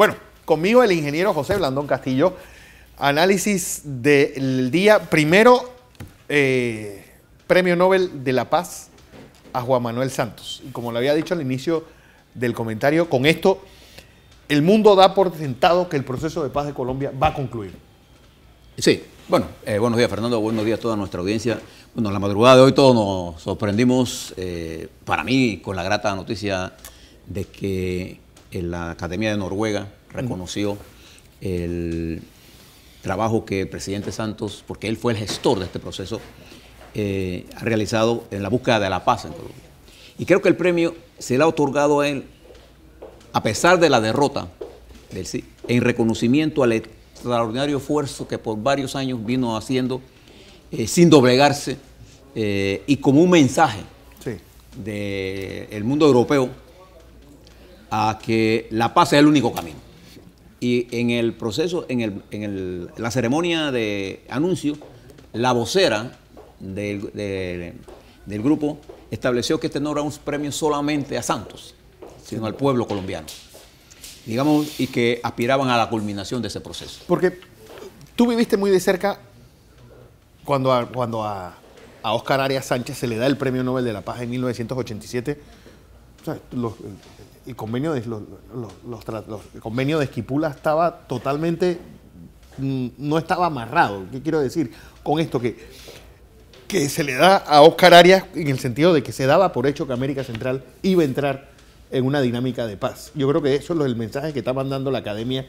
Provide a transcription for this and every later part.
Bueno, conmigo el ingeniero José Blandón Castillo. Análisis del día. Primero, eh, Premio Nobel de la Paz a Juan Manuel Santos. Y como lo había dicho al inicio del comentario, con esto el mundo da por sentado que el proceso de paz de Colombia va a concluir. Sí, bueno, eh, buenos días Fernando, buenos días a toda nuestra audiencia. Bueno, la madrugada de hoy todos nos sorprendimos, eh, para mí, con la grata noticia de que en la Academia de Noruega reconoció el trabajo que el presidente Santos, porque él fue el gestor de este proceso, eh, ha realizado en la búsqueda de la paz en Colombia. Y creo que el premio se le ha otorgado a él, a pesar de la derrota en reconocimiento al extraordinario esfuerzo que por varios años vino haciendo eh, sin doblegarse eh, y como un mensaje del mundo europeo a que la paz es el único camino. Y en el proceso, en, el, en la ceremonia de anuncio, la vocera del, grupo estableció que este no era un premio solamente a Santos, sino al pueblo colombiano. Digamos, y que aspiraban a la culminación de ese proceso. Porque tú viviste muy de cerca cuando cuando a, a Oscar Arias Sánchez se le da el Premio Nobel de la Paz en 1987 el convenio de, los, de Esquipula estaba totalmente, mm, no estaba amarrado. ¿Qué quiero decir con esto? Que, que se le da a Oscar Arias en el sentido de que se daba por hecho que América Central iba a entrar en una dinámica de paz. Yo creo que eso es el mensaje que está mandando la academia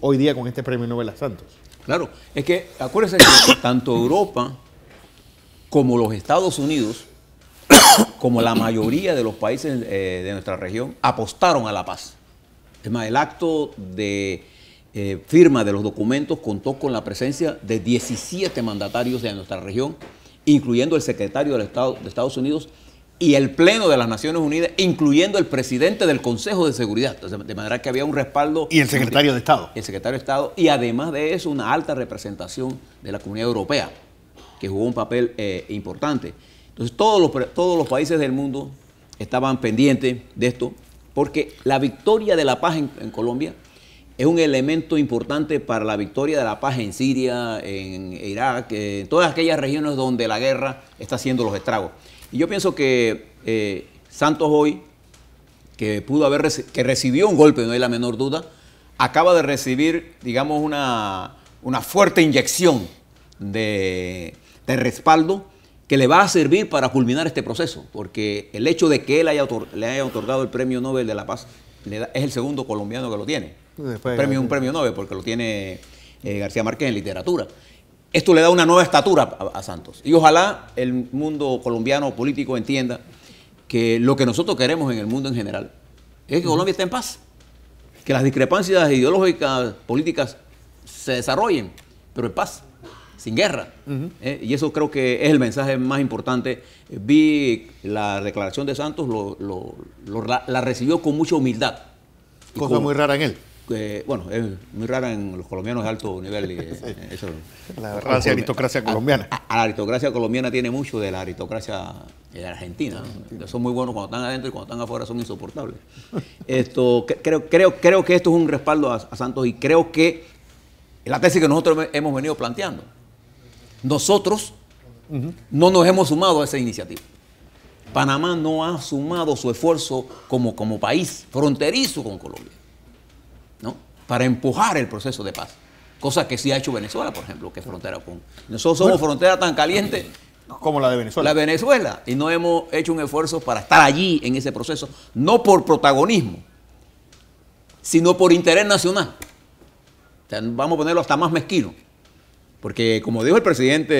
hoy día con este premio Nobel a Santos. Claro, es que acuérdense que tanto Europa como los Estados Unidos como la mayoría de los países eh, de nuestra región, apostaron a la paz. Es más, el acto de eh, firma de los documentos contó con la presencia de 17 mandatarios de nuestra región, incluyendo el secretario del Estado de Estados Unidos y el Pleno de las Naciones Unidas, incluyendo el presidente del Consejo de Seguridad. de manera que había un respaldo. Y el secretario de Estado. El secretario de Estado, y además de eso, una alta representación de la comunidad europea, que jugó un papel eh, importante. Entonces todos los, todos los países del mundo estaban pendientes de esto porque la victoria de la paz en, Colombia es un elemento importante para la victoria de la paz en Siria, en Irak, en todas aquellas regiones donde la guerra está haciendo los estragos. Y yo pienso que eh, Santos hoy, que pudo haber que recibió un golpe, no hay la menor duda, acaba de recibir, digamos, una, fuerte inyección de respaldo que le va a servir para culminar este proceso, porque el hecho de que él le haya otorgado el Premio Nobel de la Paz es el segundo colombiano que lo tiene. premio, un premio Nobel, porque lo tiene eh, García Márquez en literatura. Esto le da una nueva estatura a, Santos. Y ojalá el mundo colombiano político entienda que lo que nosotros queremos en el mundo en general es que Colombia esté en paz, que las discrepancias ideológicas, políticas se desarrollen, pero en paz sin guerra. Eh, y eso creo que es el mensaje más importante. Vi la declaración de Santos, la recibió con mucha humildad. Cosa muy rara en él. Eh, bueno, es muy rara en los colombianos de alto nivel. Eh, la aristocracia colombiana. la aristocracia colombiana tiene mucho de la aristocracia de argentina. Son muy buenos cuando están adentro y cuando están afuera son insoportables. esto, creo, creo, creo que esto es un respaldo a Santos y creo que la tesis que nosotros hemos venido planteando. Nosotros no nos hemos sumado a esa iniciativa. Panamá no ha sumado su esfuerzo como, como país fronterizo con Colombia, ¿no? Para empujar el proceso de paz. Cosa que sí ha hecho Venezuela, por ejemplo, que es frontera con... Nosotros somos frontera tan caliente... Como la de Venezuela. La Venezuela. Y no hemos hecho un esfuerzo para estar allí en ese proceso, no por protagonismo, sino por interés nacional. vamos a ponerlo hasta más mezquino. Porque como dijo el presidente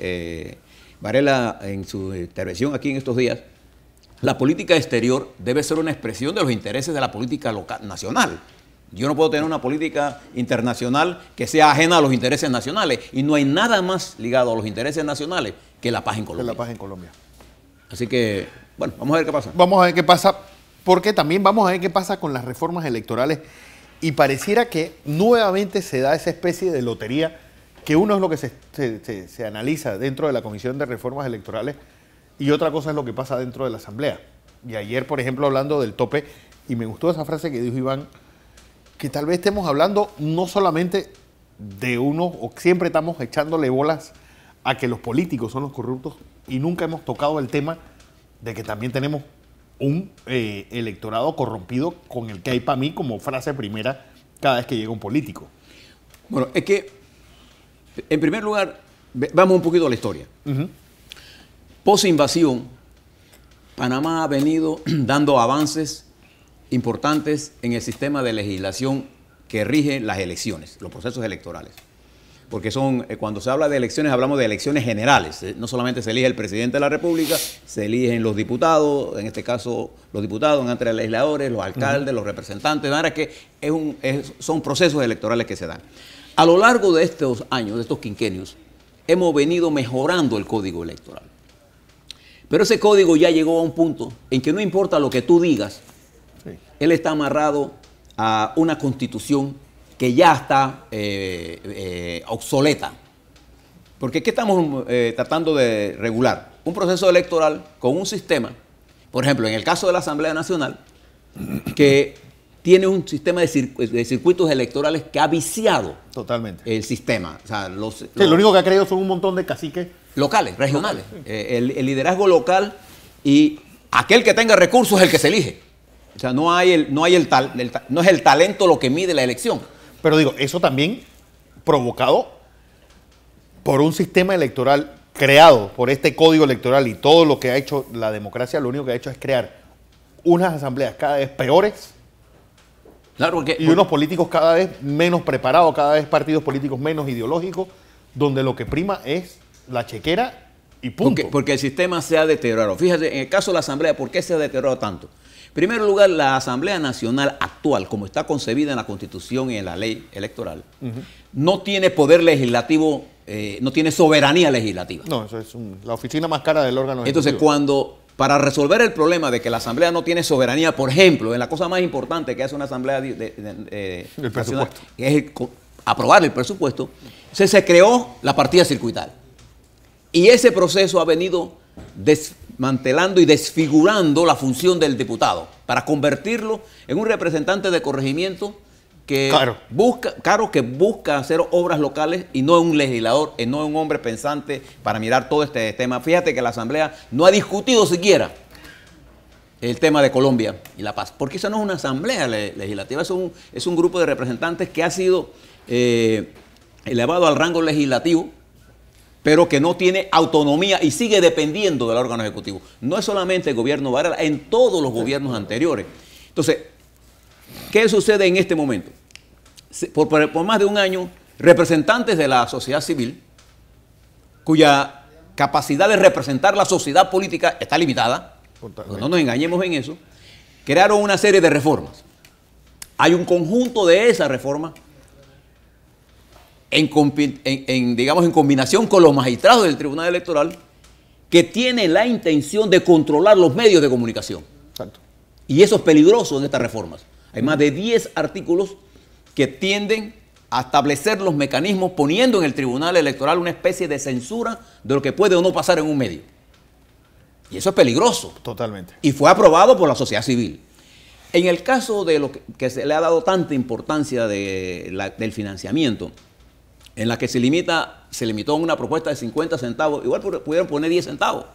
eh, Varela en su intervención aquí en estos días, la política exterior debe ser una expresión de los intereses de la política nacional. Yo no puedo tener una política internacional que sea ajena a los intereses nacionales. Y no hay nada más ligado a los intereses nacionales que la paz en Colombia. Que la paz en Colombia. Así que, bueno, vamos a ver qué pasa. Vamos a ver qué pasa, porque también vamos a ver qué pasa con las reformas electorales. Y pareciera que nuevamente se da esa especie de lotería que uno es lo que se, se, se, analiza dentro de la Comisión de Reformas Electorales y otra cosa es lo que pasa dentro de la Asamblea. Y ayer, por ejemplo, hablando del tope, y me gustó esa frase que dijo Iván, que tal vez estemos hablando no solamente de uno, o siempre estamos echándole bolas a que los políticos son los corruptos y nunca hemos tocado el tema de que también tenemos un eh, electorado corrompido con el que hay para mí como frase primera cada vez que llega un político. Bueno, es que en primer lugar, vamos un poquito a la historia. Uh invasión, Panamá ha venido dando avances importantes en el sistema de legislación que rige las elecciones, los procesos electorales. Porque son, eh, cuando se habla de elecciones, hablamos de elecciones generales. Eh, no solamente se elige el presidente de la República, se eligen los diputados, en este caso los diputados, entre los legisladores, los alcaldes, los representantes, De manera que son procesos electorales que se dan. A lo largo de estos años, de estos quinquenios, hemos venido mejorando el código electoral. Pero ese código ya llegó a un punto en que no importa lo que tú digas, él está amarrado a una constitución que ya está eh, eh, obsoleta. Porque ¿qué estamos eh, tratando de regular? Un proceso electoral con un sistema, por ejemplo, en el caso de la Asamblea Nacional, que tiene un sistema de, circuitos electorales que ha viciado Totalmente. el sistema. lo único que ha creado son un montón de caciques. Locales, regionales. Eh, el, liderazgo local y aquel que tenga recursos es el que se elige. O sea, no, hay el, no, hay el, tal, no es el talento lo que mide la elección. Pero digo, eso también provocado por un sistema electoral creado por este código electoral y todo lo que ha hecho la democracia, lo único que ha hecho es crear unas asambleas cada vez peores y unos políticos cada vez menos preparados, cada vez partidos políticos menos ideológicos, donde lo que prima es la chequera y punto. Porque, porque el sistema se ha deteriorado. Fíjate, en el caso de la Asamblea, ¿por qué se ha deteriorado tanto? En primer lugar, la Asamblea Nacional actual, como está concebida en la Constitución y en la ley electoral, no tiene poder legislativo, eh, no tiene soberanía legislativa. No, eso es la oficina más cara del órgano. Entonces, cuando para resolver el problema de que la Asamblea no tiene soberanía, por ejemplo, en la cosa más importante que hace una Asamblea de, eh, que es aprobar el presupuesto, se, se, creó la partida circuital. Y ese proceso ha venido desmantelando y desfigurando la función del diputado para convertirlo en un representante de corregimiento que busca, caro que busca hacer obras locales y no es un legislador, y no es un hombre pensante para mirar todo este tema. Fíjate que la Asamblea no ha discutido siquiera el tema de Colombia y la paz, porque esa no es una asamblea legislativa, es un, es un grupo de representantes que ha sido eh, elevado al rango legislativo, pero que no tiene autonomía y sigue dependiendo del órgano ejecutivo. No es solamente el gobierno Varela, en todos los gobiernos anteriores. Entonces, ¿Qué sucede en este momento? Por, más de un año, representantes de la sociedad civil, cuya capacidad de representar la sociedad política está limitada, no nos engañemos en eso, crearon una serie de reformas. Hay un conjunto de esas reformas digamos, en combinación con los magistrados del Tribunal Electoral que tiene la intención de controlar los medios de comunicación. Exacto. Y eso es peligroso en estas reformas. Hay más de 10 artículos que tienden a establecer los mecanismos poniendo en el Tribunal Electoral una especie de censura de lo que puede o no pasar en un medio. Y eso es peligroso. Totalmente. Y fue aprobado por la sociedad civil. En el caso de lo que, se le ha dado tanta importancia del financiamiento, en la que se limita, se limitó a una propuesta de 50 centavos, igual pudieron poner 10 centavos.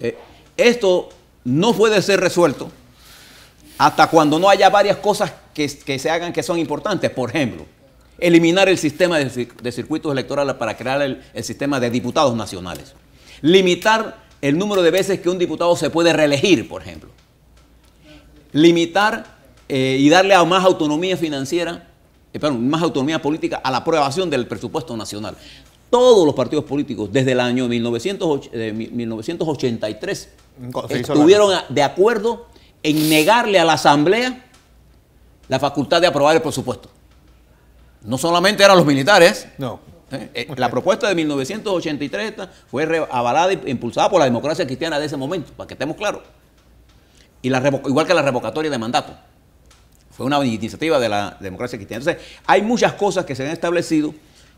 Eh, esto no puede ser resuelto hasta cuando no haya varias cosas que, se hagan que son importantes. Por ejemplo, eliminar el sistema de, circuitos electorales para crear el, sistema de diputados nacionales. Limitar el número de veces que un diputado se puede reelegir, por ejemplo. Limitar eh, y darle a más autonomía financiera, eh, más autonomía política a la aprobación del presupuesto nacional. Todos los partidos políticos desde el año 1983 estuvieron de acuerdo en negarle a la Asamblea la facultad de aprobar el presupuesto. No solamente eran los militares. No. Eh, eh, la propuesta de 1983 fue avalada e impulsada por la democracia cristiana de ese momento, para que estemos claros. Y la igual que la revocatoria de mandato. Fue una iniciativa de la democracia cristiana. Entonces, hay muchas cosas que se han establecido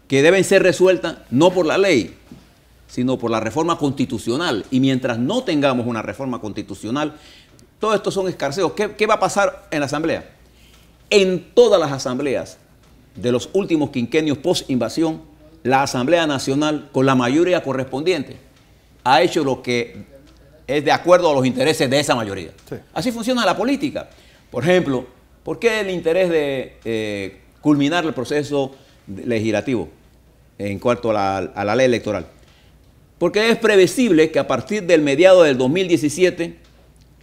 que deben ser resueltas no por la ley, sino por la reforma constitucional. Y mientras no tengamos una reforma constitucional, todo esto son escarceos. ¿Qué, va a pasar en la Asamblea? En todas las asambleas de los últimos quinquenios post-invasión, la Asamblea Nacional, con la mayoría correspondiente, ha hecho lo que es de acuerdo a los intereses de esa mayoría. Así funciona la política. Por ejemplo, ¿por qué el interés de eh, culminar el proceso legislativo en cuanto a la, a la ley electoral? Porque es previsible que a partir del mediado del 2017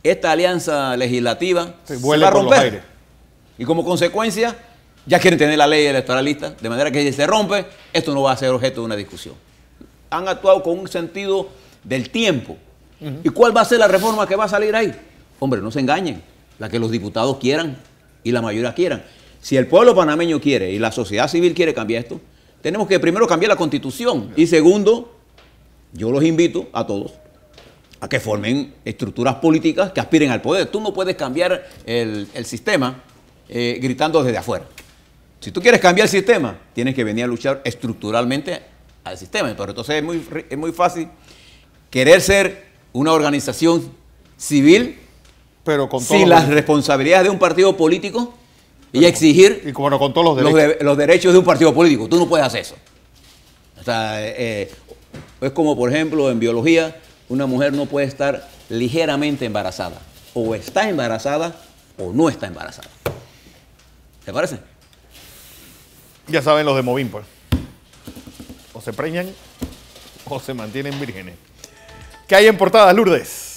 esta alianza legislativa se, vuelve a romper. Y como consecuencia, ya quieren tener la ley electoralista, de manera que si se rompe, esto no va a ser objeto de una discusión. Han actuado con un sentido del tiempo. ¿Y cuál va a ser la reforma que va a salir ahí? Hombre, no se engañen, la que los diputados quieran y la mayoría quieran. Si el pueblo panameño quiere y la sociedad civil quiere cambiar esto, tenemos que primero cambiar la constitución y segundo, yo los invito a todos a que formen estructuras políticas que aspiren al poder. Tú no puedes cambiar el, sistema eh, gritando desde afuera. Si tú quieres cambiar el sistema, tienes que venir a luchar estructuralmente al sistema. Pero entonces es muy, fácil querer ser una organización civil pero con sin las responsabilidades de un partido político y exigir y con todos los derechos. de, un partido político. Tú no puedes hacer eso. O sea, eh, es como, por ejemplo, en biología, una mujer no puede estar ligeramente embarazada. O está embarazada o no está embarazada. ¿Te parece? Ya saben los de Movim, pues. O se preñan o se mantienen vírgenes. ¿Qué hay en portada, Lourdes?